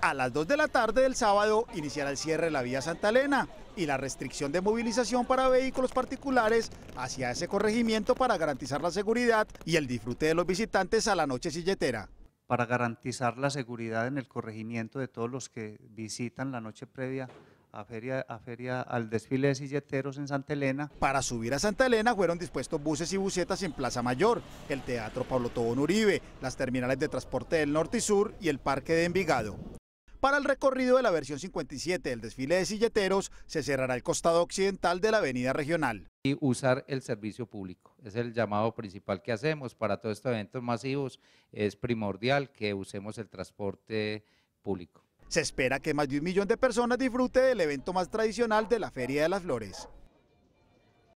a las 2 de la tarde del sábado iniciará el cierre de la vía Santa Elena y la restricción de movilización para vehículos particulares hacia ese corregimiento para garantizar la seguridad y el disfrute de los visitantes a la noche silletera. Para garantizar la seguridad en el corregimiento de todos los que visitan la noche previa a feria, al desfile de silleteros en Santa Elena. Para subir a Santa Elena fueron dispuestos buses y busetas en Plaza Mayor, el Teatro Pablo Tobón Uribe, las terminales de transporte del norte y sur y el Parque de Envigado. Para el recorrido de la versión 57 del desfile de silleteros, se cerrará el costado occidental de la avenida regional. Y usar el servicio público, es el llamado principal que hacemos para todos estos eventos masivos, es primordial que usemos el transporte público. Se espera que más de un millón de personas disfrute del evento más tradicional de la Feria de las Flores.